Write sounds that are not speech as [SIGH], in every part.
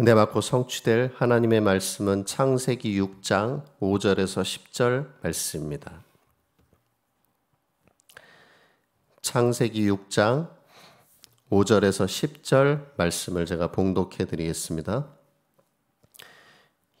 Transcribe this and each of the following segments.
은혜 받고 성취될 하나님의 말씀은 창세기 6장 5절에서 10절 말씀입니다. 창세기 6장 5절에서 10절 말씀을 제가 봉독해 드리겠습니다.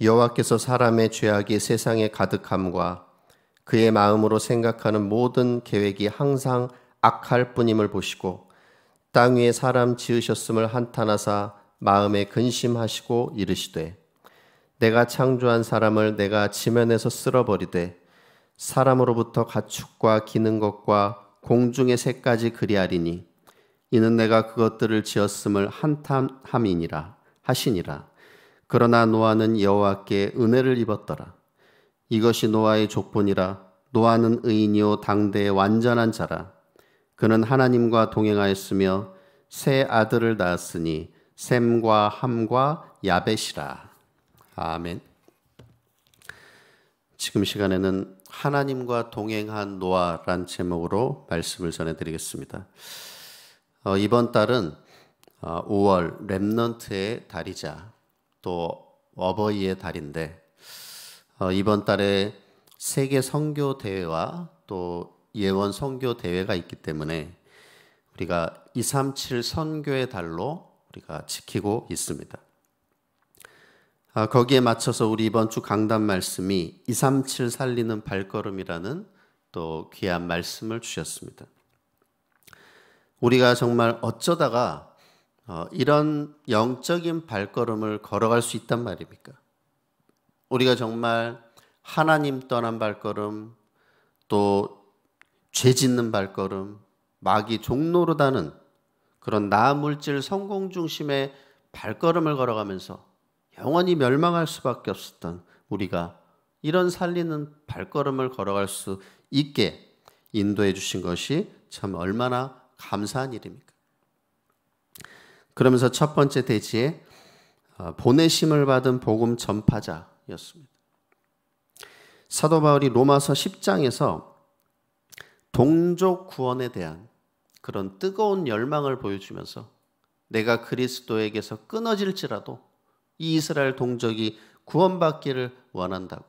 여호와께서 사람의 죄악이 세상에 가득함과 그의 마음으로 생각하는 모든 계획이 항상 악할 뿐임을 보시고 땅 위에 사람 지으셨음을 한탄하사 마음에 근심하시고 이르시되 내가 창조한 사람을 내가 지면에서 쓸어버리되 사람으로부터 가축과 기는 것과 공중의 새까지 그리하리니 이는 내가 그것들을 지었음을 한탄함이니라 하시니라 그러나 노아는 여호와께 은혜를 입었더라 이것이 노아의 족본이라 노아는 의인이요 당대의 완전한 자라 그는 하나님과 동행하였으며 새 아들을 낳았으니 샘과 함과 야벳이라. 아멘. 지금 시간에는 하나님과 동행한 노아란 제목으로 말씀을 전해드리겠습니다. 어, 이번 달은 5월 어, 렘넌트의 달이자 또 어버이의 달인데 어, 이번 달에 세계 선교 대회와 또 예원 선교 대회가 있기 때문에 우리가 237 선교의 달로 우리가 지키고 있습니다. 아, 거기에 맞춰서 우리 이번 주 강단 말씀이 237 살리는 발걸음이라는 또 귀한 말씀을 주셨습니다. 우리가 정말 어쩌다가 어, 이런 영적인 발걸음을 걸어갈 수 있단 말입니까? 우리가 정말 하나님 떠난 발걸음, 또 죄 짓는 발걸음, 마귀 종로르다는 그런 나 물질 성공 중심의 발걸음을 걸어가면서 영원히 멸망할 수밖에 없었던 우리가 이런 살리는 발걸음을 걸어갈 수 있게 인도해 주신 것이 참 얼마나 감사한 일입니까? 그러면서 첫 번째 대지에 어, 보내심을 받은 복음 전파자였습니다. 사도 바울이 로마서 10장에서 동족 구원에 대한 그런 뜨거운 열망을 보여주면서 내가 그리스도에게서 끊어질지라도 이 이스라엘 동족이 구원받기를 원한다고.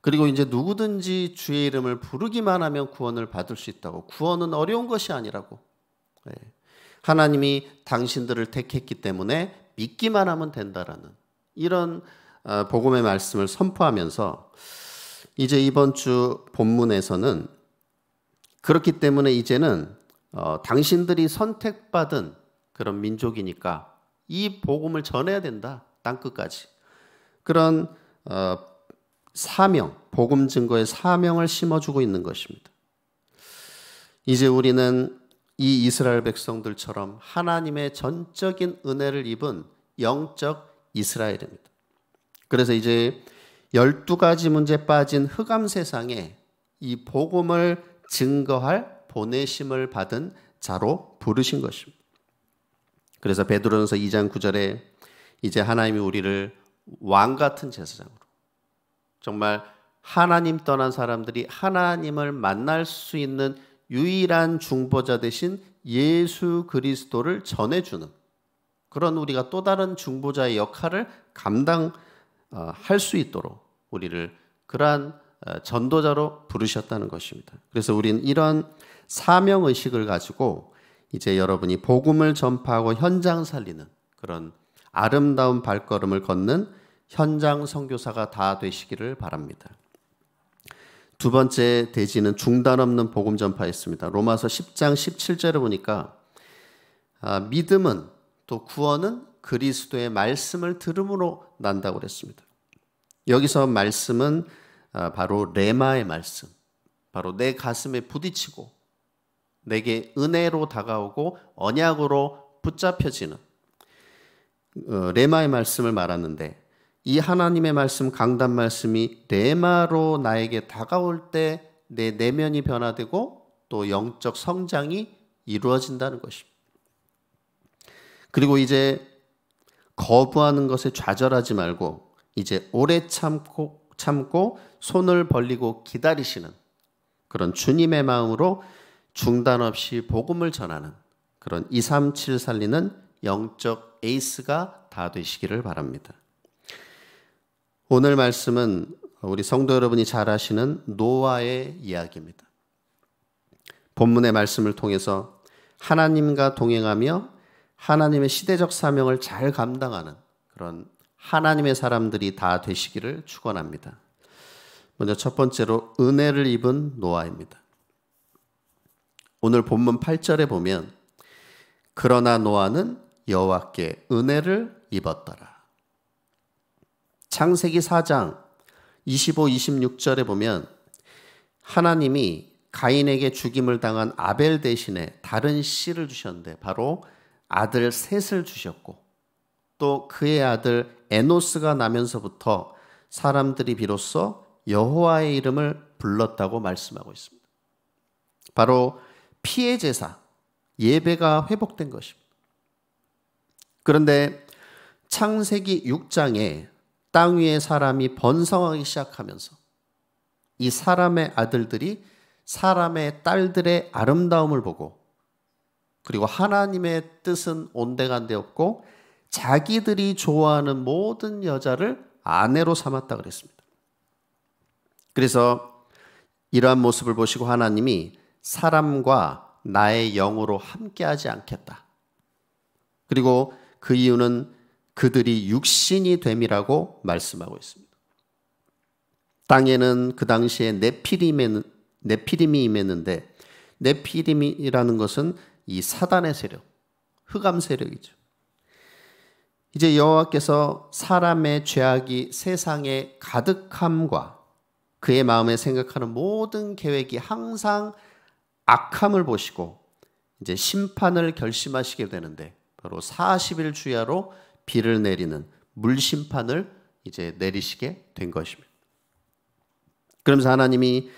그리고 이제 누구든지 주의 이름을 부르기만 하면 구원을 받을 수 있다고. 구원은 어려운 것이 아니라고. 예. 하나님이 당신들을 택했기 때문에 믿기만 하면 된다라는 이런 어, 복음의 말씀을 선포하면서 이제 이번 주 본문에서는 그렇기 때문에 이제는 어, 당신들이 선택받은 그런 민족이니까 이 복음을 전해야 된다. 땅 끝까지. 그런 어, 사명, 복음 증거의 사명을 심어주고 있는 것입니다. 이제 우리는 이 이스라엘 백성들처럼 하나님의 전적인 은혜를 입은 영적 이스라엘입니다. 그래서 이제 12가지 문제 빠진 흑암 세상에 이 복음을 증거할 보내심을 받은 자로 부르신 것입니다. 그래서 베드로전서 2장 9절에 이제 하나님이 우리를 왕 같은 제사장으로 정말 하나님 떠난 사람들이 하나님을 만날 수 있는 유일한 중보자 대신 예수 그리스도를 전해주는 그런 우리가 또 다른 중보자의 역할을 감당할 어, 수 있도록 우리를 그러한 어, 전도자로 부르셨다는 것입니다. 그래서 우리는 이런 사명 의식을 가지고 이제 여러분이 복음을 전파하고 현장 살리는 그런 아름다운 발걸음을 걷는 현장 선교사가 다 되시기를 바랍니다. 두 번째 대지는 중단 없는 복음 전파였습니다. 로마서 10장 17절을 보니까 아, 믿음은 또 구원은 그리스도의 말씀을 들음으로 난다고 그랬습니다. 여기서 말씀은 아, 바로 레마의 말씀, 바로 내 가슴에 부딪히고 내게 은혜로 다가오고 언약으로 붙잡혀지는 어, 레마의 말씀을 말하는데 이 하나님의 말씀 강단 말씀이 레마로 나에게 다가올 때 내 내면이 변화되고 또 영적 성장이 이루어진다는 것입니다. 그리고 이제 거부하는 것에 좌절하지 말고 이제 오래 참고 참고 손을 벌리고 기다리시는 그런 주님의 마음으로 중단 없이 복음을 전하는 그런 237 살리는 영적 에이스가 다 되시기를 바랍니다. 오늘 말씀은 우리 성도 여러분이 잘 아시는 노아의 이야기입니다. 본문의 말씀을 통해서 하나님과 동행하며 하나님의 시대적 사명을 잘 감당하는 그런 하나님의 사람들이 다 되시기를 축원합니다. 먼저 첫 번째로 은혜를 입은 노아입니다. 오늘 본문 8절에 보면 그러나 노아는 여호와께 은혜를 입었더라. 창세기 4장 25, 26절에 보면 하나님이 가인에게 죽임을 당한 아벨 대신에 다른 씨를 주셨는데 바로 아들 셋을 주셨고 또 그의 아들 에노스가 나면서부터 사람들이 비로소 여호와의 이름을 불렀다고 말씀하고 있습니다. 바로 피해 제사 예배가 회복된 것입니다. 그런데 창세기 6장에 땅 위에 사람이 번성하기 시작하면서 이 사람의 아들들이 사람의 딸들의 아름다움을 보고 그리고 하나님의 뜻은 온데간데 없고 자기들이 좋아하는 모든 여자를 아내로 삼았다 그랬습니다. 그래서 이러한 모습을 보시고 하나님이 사람과 나의 영으로 함께하지 않겠다. 그리고 그 이유는 그들이 육신이 됨이라고 말씀하고 있습니다. 땅에는 그 당시에 네피림에, 네피림이 임했는데 네피림이라는 것은 이 사단의 세력, 흑암 세력이죠. 이제 여호와께서 사람의 죄악이 세상에 가득함과 그의 마음에 생각하는 모든 계획이 항상 악함을 보시고 이제 심판을 결심하시게 되는데 바로 40일 주야로 비를 내리는 물심판을 이제 내리시게 된 것입니다. 그러면서 하나님이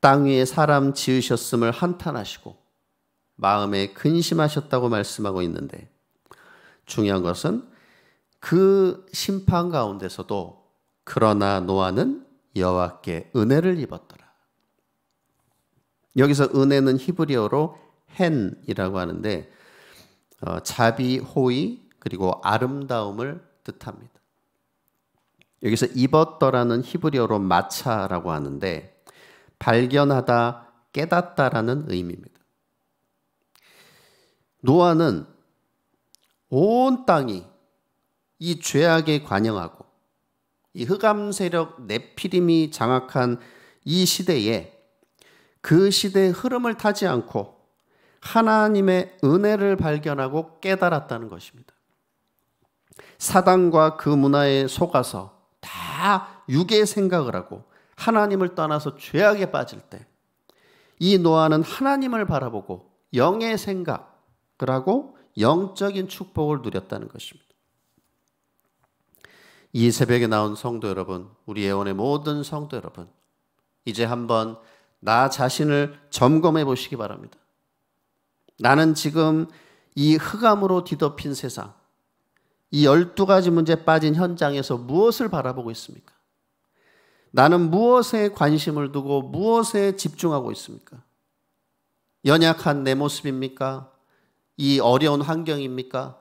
땅 위에 사람 지으셨음을 한탄하시고 마음에 근심하셨다고 말씀하고 있는데 중요한 것은 그 심판 가운데서도 그러나 노아는 여호와께 은혜를 입었더라. 여기서 은혜는 히브리어로 헨이라고 하는데 어, 자비, 호의 그리고 아름다움을 뜻합니다. 여기서 입었더라는 히브리어로 마차라고 하는데 발견하다, 깨닫다라는 의미입니다. 노아는 온 땅이 이 죄악에 관영하고 이 흑암 세력 네피림이 장악한 이 시대에 그 시대의 흐름을 타지 않고 하나님의 은혜를 발견하고 깨달았다는 것입니다. 사단과 그 문화에 속아서 다 육의 생각을 하고 하나님을 떠나서 죄악에 빠질 때 이 노아는 하나님을 바라보고 영의 생각을 하고 영적인 축복을 누렸다는 것입니다. 이 새벽에 나온 성도 여러분, 우리 예원의 모든 성도 여러분, 이제 한번 나 자신을 점검해 보시기 바랍니다. 나는 지금 이 흑암으로 뒤덮인 세상, 이 열두 가지 문제 빠진 현장에서 무엇을 바라보고 있습니까? 나는 무엇에 관심을 두고 무엇에 집중하고 있습니까? 연약한 내 모습입니까? 이 어려운 환경입니까?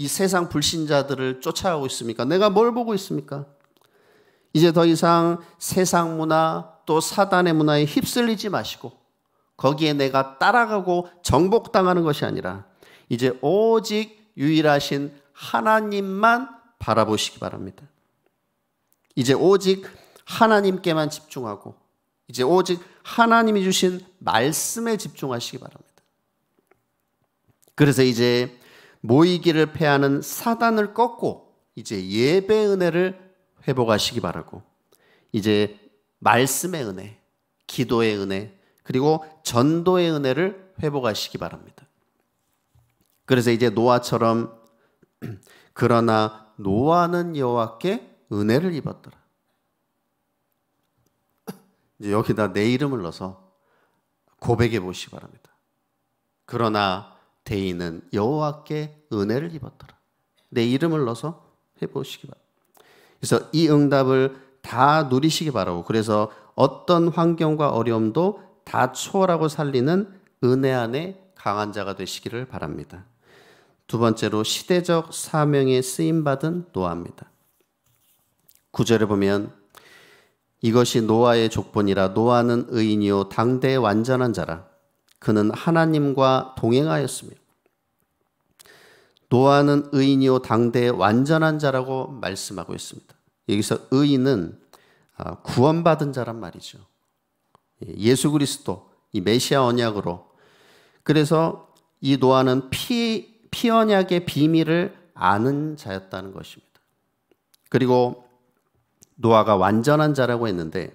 이 세상 불신자들을 쫓아가고 있습니까? 내가 뭘 보고 있습니까? 이제 더 이상 세상 문화 또 사단의 문화에 휩쓸리지 마시고 거기에 내가 따라가고 정복당하는 것이 아니라 이제 오직 유일하신 하나님만 바라보시기 바랍니다. 이제 오직 하나님께만 집중하고 이제 오직 하나님이 주신 말씀에 집중하시기 바랍니다. 그래서 이제 모이기를 패하는 사단을 꺾고 이제 예배 은혜를 회복하시기 바라고 이제 말씀의 은혜, 기도의 은혜, 그리고 전도의 은혜를 회복하시기 바랍니다. 그래서 이제 노아처럼 [CLEARS THROAT] 그러나 노아는 여호와께 은혜를 입었더라. [CLEARS THROAT] 이제 여기다 내 이름을 넣어서 고백해 보시기 바랍니다. 그러나 대인은 여호와께 은혜를 입었더라. 내 이름을 넣어서 해보시기 바랍니다. 그래서 이 응답을 다 누리시기 바라고 그래서 어떤 환경과 어려움도 다 초월하고 살리는 은혜 안에 강한 자가 되시기를 바랍니다. 두 번째로 시대적 사명에 쓰임받은 노아입니다. 구절을 보면 이것이 노아의 족본이라 노아는 의인이요 당대의 완전한 자라 그는 하나님과 동행하였습니다. 노아는 의인이요 당대의 완전한 자라고 말씀하고 있습니다. 여기서 의인은 아, 구원받은 자란 말이죠. 예, 예수 그리스도 이 메시아 언약으로 그래서 이 노아는 피, 피 언약의 비밀을 아는 자였다는 것입니다. 그리고 노아가 완전한 자라고 했는데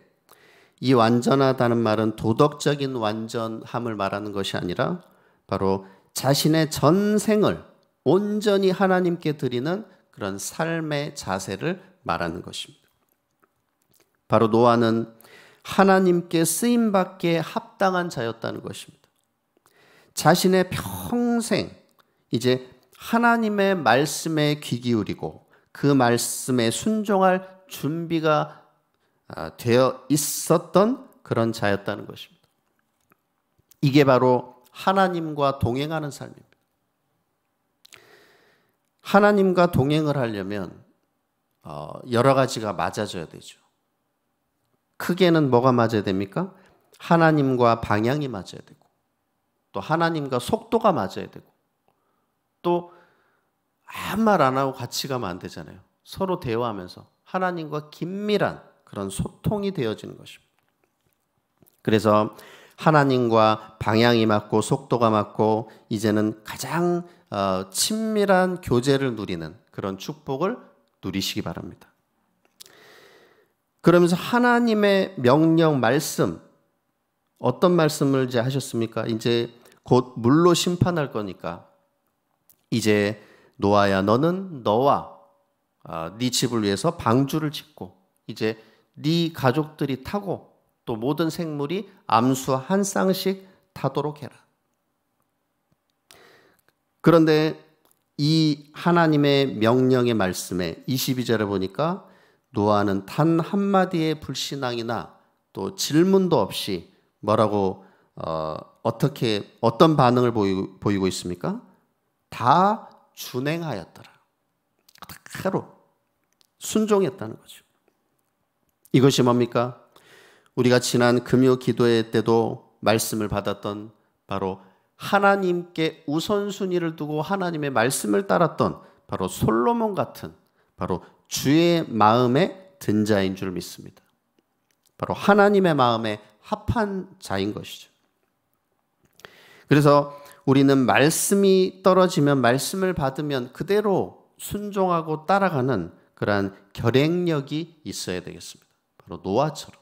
이 완전하다는 말은 도덕적인 완전함을 말하는 것이 아니라 바로 자신의 전생을 온전히 하나님께 드리는 그런 삶의 자세를 말하는 것입니다. 바로 노아는 하나님께 쓰임받기에 합당한 자였다는 것입니다. 자신의 평생 이제 하나님의 말씀에 귀 기울이고 그 말씀에 순종할 준비가 아, 되어 있었던 그런 자였다는 것입니다. 이게 바로 하나님과 동행하는 삶입니다. 하나님과 동행을 하려면 어, 여러 가지가 맞아져야 되죠. 크게는 뭐가 맞아야 됩니까? 하나님과 방향이 맞아야 되고, 또 하나님과 속도가 맞아야 되고, 또 아무 말안 하고 같이 가면 안 되잖아요. 서로 대화하면서 하나님과 긴밀한 그런 소통이 되어지는 것입니다. 그래서 하나님과 방향이 맞고 속도가 맞고 이제는 가장 어, 친밀한 교제를 누리는 그런 축복을 누리시기 바랍니다. 그러면서 하나님의 명령 말씀 어떤 말씀을 이제 하셨습니까? 이제 곧 물로 심판할 거니까 이제 노아야 너는 너와 어, 네 집을 위해서 방주를 짓고 이제 네 가족들이 타고 또 모든 생물이 암수 한 쌍씩 타도록 해라. 그런데 이 하나님의 명령의 말씀에 22절에 보니까 노아는 단 한마디의 불신앙이나 또 질문도 없이 뭐라고 어, 어떻게 어떤 반응을 보이고, 보이고 있습니까? 다 준행하였더라. 그대로 순종했다는 거죠. 이것이 뭡니까? 우리가 지난 금요 기도회 때도 말씀을 받았던 바로 하나님께 우선순위를 두고 하나님의 말씀을 따랐던 바로 솔로몬 같은 바로 주의 마음에 든 자인 줄 믿습니다. 바로 하나님의 마음에 합한 자인 것이죠. 그래서 우리는 말씀이 떨어지면 말씀을 받으면 그대로 순종하고 따라가는 그러한 결행력이 있어야 되겠습니다. 바로 노아처럼.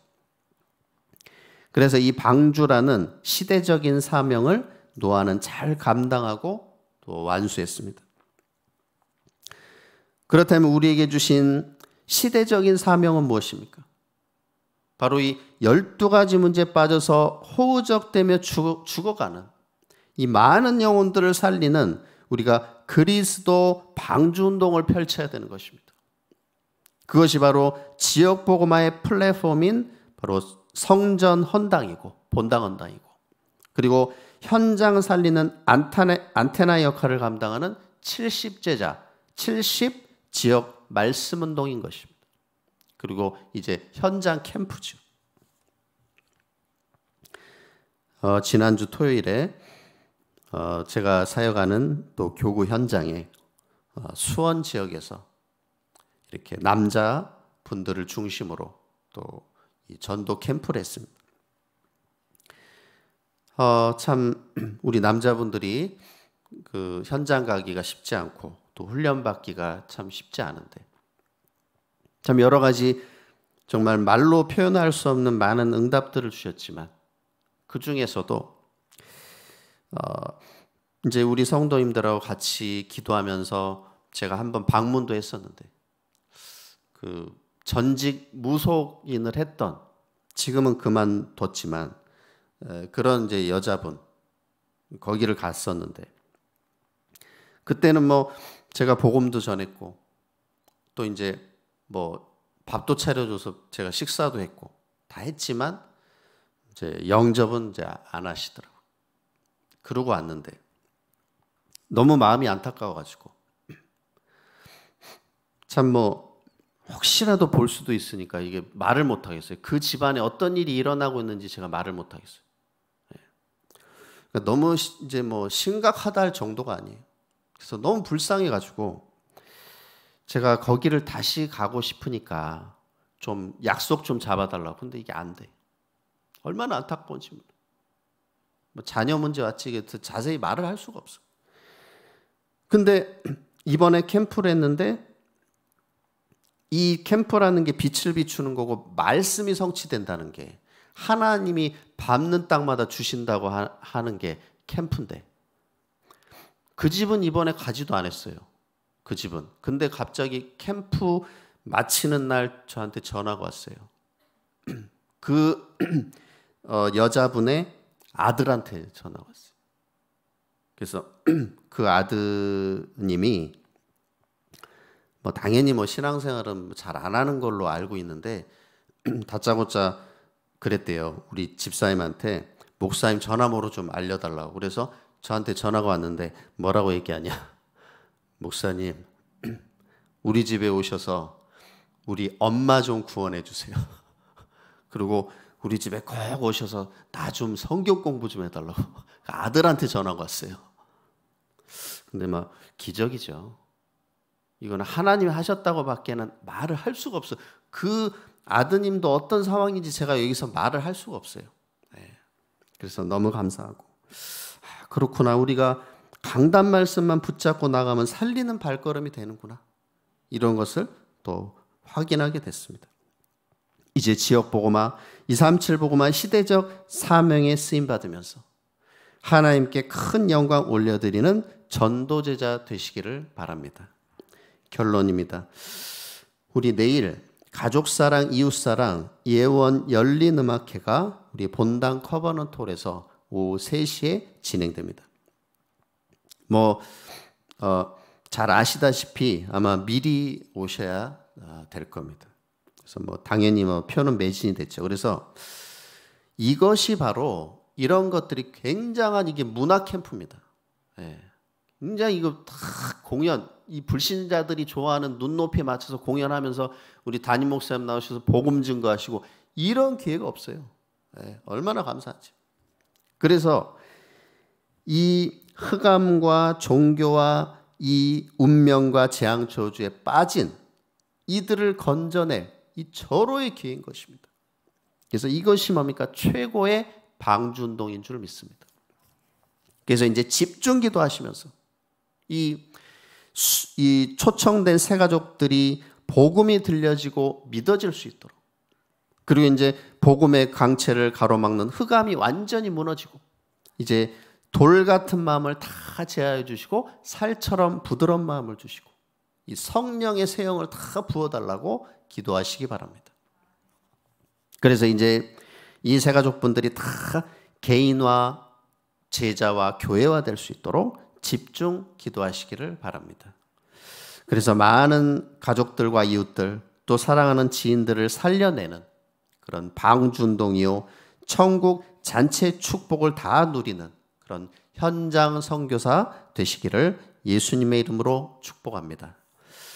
그래서 이 방주라는 시대적인 사명을 노아는 잘 감당하고 또 완수했습니다. 그렇다면 우리에게 주신 시대적인 사명은 무엇입니까? 바로 이 12가지 문제에 빠져서 호우적되며 죽어, 가는이 많은 영혼들을 살리는 우리가 그리스도 방주운동을 펼쳐야 되는 것입니다. 그것이 바로 지역보고마의 플랫폼인 바로 성전 헌당이고 본당 헌당이고 그리고 현장 살리는 안테나, 안테나 역할을 감당하는 70제자, 70 지역 말씀 운동인 것입니다. 그리고 이제 현장 캠프죠. 어, 지난주 토요일에 어, 제가 사역하는 또 교구 현장에 어, 수원 지역에서 이렇게 남자 분들을 중심으로 또 전도 캠프를 했습니다. 어, 참 [CLEARS THROAT] 우리 남자분들이 그 현장 가기가 쉽지 않고 또 훈련 받기가 참 쉽지 않은데 참 여러 가지 정말 말로 표현할 수 없는 많은 응답들을 주셨지만 그 중에서도 어, 이제 우리 성도님들하고 같이 기도하면서 제가 한번 방문도 했었는데 그 전직 무속인을 했던 지금은 그만뒀지만 그런 이제 여자분 거기를 갔었는데 그때는 뭐 제가 복음도 전했고 또 이제 뭐 밥도 차려줘서 제가 식사도 했고 다 했지만 이제 영접은 이제 안 하시더라고. 그러고 왔는데 너무 마음이 안타까워가지고 참 뭐 혹시라도 볼 수도 있으니까 이게 말을 못 하겠어요. 그 집안에 어떤 일이 일어나고 있는지 제가 말을 못 하겠어요. 그러니까 너무 이제 뭐 심각하다 할 정도가 아니에요. 그래서 너무 불쌍해가지고 제가 거기를 다시 가고 싶으니까 좀 약속 좀 잡아달라고. 근데 이게 안 돼. 얼마나 안타까운지 뭐 자녀 문제 와치게 자세히 말을 할 수가 없어. 근데 [CLEARS THROAT] 이번에 캠프를 했는데 이 캠프라는 게 빛을 비추는 거고 말씀이 성취된다는 게 하나님이 밟는 땅마다 주신다고 하는 게 캠프인데 그 집은 이번에 가지도 않았어요. 그 집은. 근데 갑자기 캠프 마치는 날 저한테 전화가 왔어요. [CLEARS THROAT] 그 [CLEARS THROAT] 어, 여자분의 아들한테 전화가 왔어요. 그래서 [CLEARS THROAT] 그 아드님이 뭐 당연히 뭐 신앙생활은 잘 안 하는 걸로 알고 있는데 다짜고짜 그랬대요. 우리 집사님한테 목사님 전화번호 좀 알려달라고. 그래서 저한테 전화가 왔는데 뭐라고 얘기하냐. [LAUGHS] 목사님, [CLEARS THROAT] 우리 집에 오셔서 우리 엄마 좀 구원해 주세요. [LAUGHS] 그리고 우리 집에 꼭 오셔서 나 좀 성경 공부 좀 해달라고. [LAUGHS] 그 아들한테 전화가 왔어요. 근데 막 기적이죠. 이건 하나님이 하셨다고 밖에는 말을 할 수가 없어. 그 아드님도 어떤 상황인지 제가 여기서 말을 할 수가 없어요. 네. 그래서 너무 감사하고 아, 그렇구나 우리가 강단 말씀만 붙잡고 나가면 살리는 발걸음이 되는구나 이런 것을 또 확인하게 됐습니다. 이제 지역 보고마 237 보고마 시대적 사명에 쓰임 받으면서 하나님께 큰 영광 올려드리는 전도제자 되시기를 바랍니다. 결론입니다. 우리 내일 가족사랑, 이웃사랑, 예원, 열린음악회가 우리 본당 커버넌트 홀에서 오후 3시에 진행됩니다. 뭐, 어, 잘 아시다시피 아마 미리 오셔야 아, 될 겁니다. 그래서 뭐, 당연히 뭐, 표는 매진이 됐죠. 그래서 이것이 바로 이런 것들이 굉장한 이게 문화 캠프입니다. 예. 굉장히 이거 다 공연, 이 불신자들이 좋아하는 눈높이에 맞춰서 공연하면서 우리 담임 목사님 나오셔서 복음 증거하시고 이런 기회가 없어요. 네, 얼마나 감사하지. 그래서 이 흑암과 종교와 이 운명과 재앙 저주에 빠진 이들을 건져낼 이 절호의 기회인 것입니다. 그래서 이것이 뭡니까? 최고의 방주 운동인 줄 믿습니다. 그래서 이제 집중 기도하시면서 이이 초청된 새 가족들이 복음이 들려지고 믿어질 수 있도록 그리고 이제 복음의 강체를 가로막는 흑암이 완전히 무너지고 이제 돌 같은 마음을 다 제하여 주시고 살처럼 부드러운 마음을 주시고 이 성령의 세형을다 부어 달라고 기도하시기 바랍니다. 그래서 이제 이 세 가족분들이 다 개인화 제자와 교회화 될 수 있도록 집중 기도하시기를 바랍니다. 그래서 많은 가족들과 이웃들 또 사랑하는 지인들을 살려내는 그런 방준동이요 천국 잔치 축복을 다 누리는 그런 현장 선교사 되시기를 예수님의 이름으로 축복합니다.